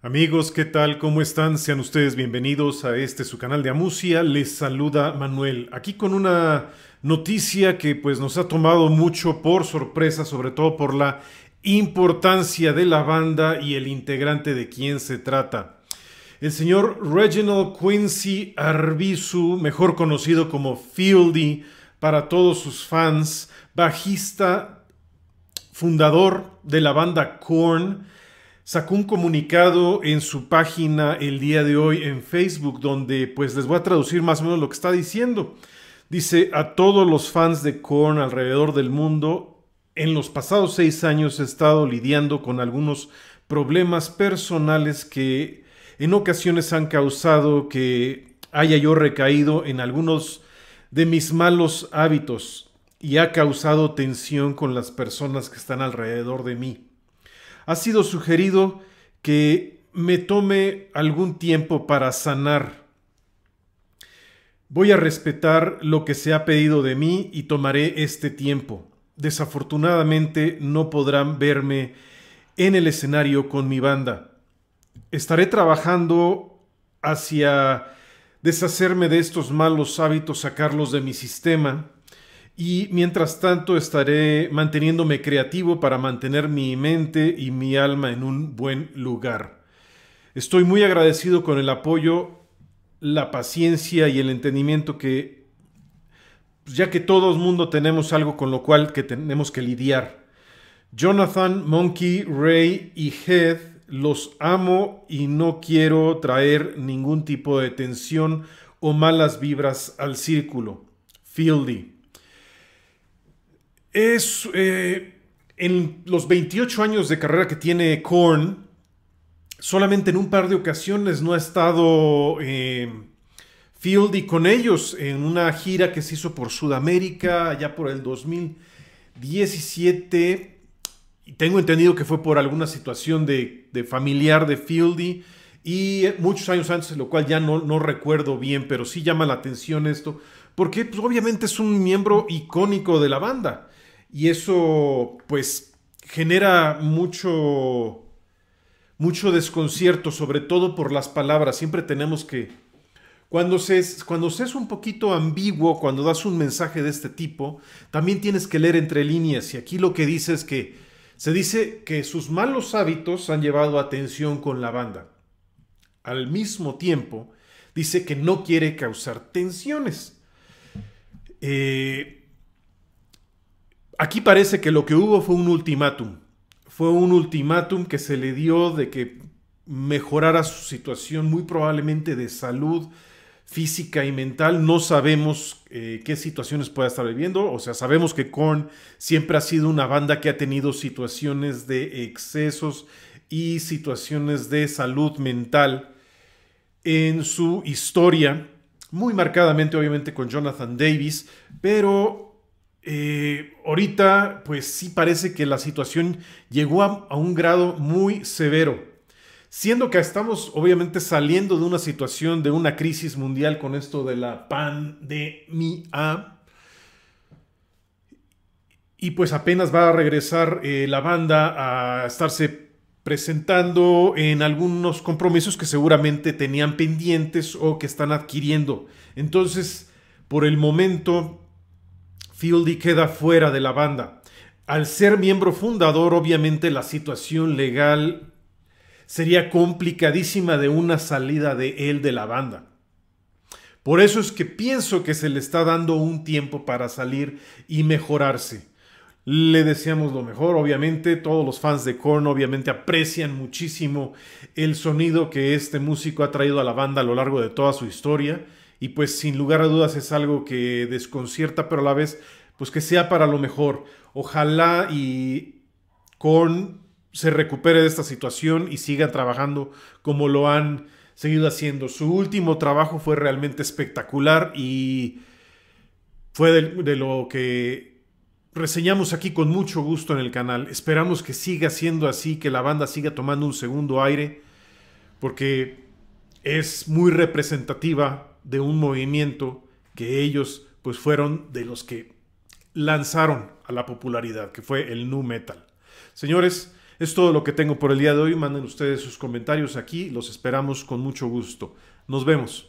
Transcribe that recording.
Amigos, ¿qué tal? ¿Cómo están? Sean ustedes bienvenidos a este su canal de Amusia. Les saluda Manuel. Aquí con una noticia que pues nos ha tomado mucho por sorpresa, sobre todo por la importancia de la banda y el integrante de quien se trata. El señor Reginald Quincy Arbizu, mejor conocido como Fieldy para todos sus fans, bajista fundador de la banda Korn, sacó un comunicado en su página el día de hoy en Facebook, donde pues les voy a traducir más o menos lo que está diciendo. Dice a todos los fans de Korn alrededor del mundo, en los pasados seis años he estado lidiando con algunos problemas personales que en ocasiones han causado que haya yo recaído en algunos de mis malos hábitos y ha causado tensión con las personas que están alrededor de mí ha sido sugerido que me tome algún tiempo para sanar. Voy a respetar lo que se ha pedido de mí y tomaré este tiempo. Desafortunadamente no podrán verme en el escenario con mi banda. Estaré trabajando hacia deshacerme de estos malos hábitos, sacarlos de mi sistema y mientras tanto estaré manteniéndome creativo para mantener mi mente y mi alma en un buen lugar. Estoy muy agradecido con el apoyo, la paciencia y el entendimiento que, ya que todo el mundo tenemos algo con lo cual que tenemos que lidiar. Jonathan, Monkey, Ray y Head los amo y no quiero traer ningún tipo de tensión o malas vibras al círculo. Fieldy. Es eh, en los 28 años de carrera que tiene Korn, solamente en un par de ocasiones no ha estado em, Fieldy con ellos en una gira que se hizo por Sudamérica ya por el 2017. Y tengo entendido que fue por alguna situación de, familiar de Fieldy y muchos años antes, lo cual ya no, no, recuerdo bien, pero sí llama la atención esto, porque pues, obviamente es un miembro icónico de la banda. Y eso, pues, genera mucho, mucho desconcierto, sobre todo por las palabras. Siempre tenemos que... Cuando se, es, cuando se es un poquito ambiguo, cuando das un mensaje de este tipo, también tienes que leer entre líneas. Y aquí lo que dice es que se dice que sus malos hábitos han llevado a con la banda. Al mismo tiempo, dice que no quiere causar tensiones. Eh, Aquí parece que lo que hubo fue un ultimátum. Fue un ultimátum que se le dio de que mejorara su situación muy probablemente de salud física y mental. No sabemos eh, qué situaciones pueda estar viviendo. O sea, sabemos que Korn siempre ha sido una banda que ha tenido situaciones de excesos y situaciones de salud mental en su historia. Muy marcadamente, obviamente, con Jonathan Davis. Pero eh, ahorita, pues sí parece que la situación llegó a, un grado muy severo. Siendo que estamos obviamente saliendo de una situación de una crisis mundial con esto de la pandemia. Y pues apenas va a regresar eh, la banda a estarse presentando en algunos compromisos que seguramente tenían pendientes o que están adquiriendo. Entonces, por el momento, Fieldy queda fuera de la banda. Al ser miembro fundador, obviamente la situación legal sería complicadísima de una salida de él de la banda. Por eso es que pienso que se le está dando un tiempo para salir y mejorarse. Le deseamos lo mejor, obviamente. Todos los fans de Korn obviamente aprecian muchísimo el sonido que este músico ha traído a la banda a lo largo de toda su historia y pues sin lugar a dudas es algo que desconcierta, pero a la vez pues que sea para lo mejor. Ojalá y con se recupere de esta situación y siga trabajando como lo han seguido haciendo. Su último trabajo fue realmente espectacular y fue de, de lo que reseñamos aquí con mucho gusto en el canal. Esperamos que siga siendo así, que la banda siga tomando un segundo aire, porque es muy representativa de un movimiento que ellos pues fueron de los que lanzaron a la popularidad, que fue el nu metal. Señores, es todo lo que tengo por el día de hoy. Manden ustedes sus comentarios aquí, los esperamos con mucho gusto. Nos vemos.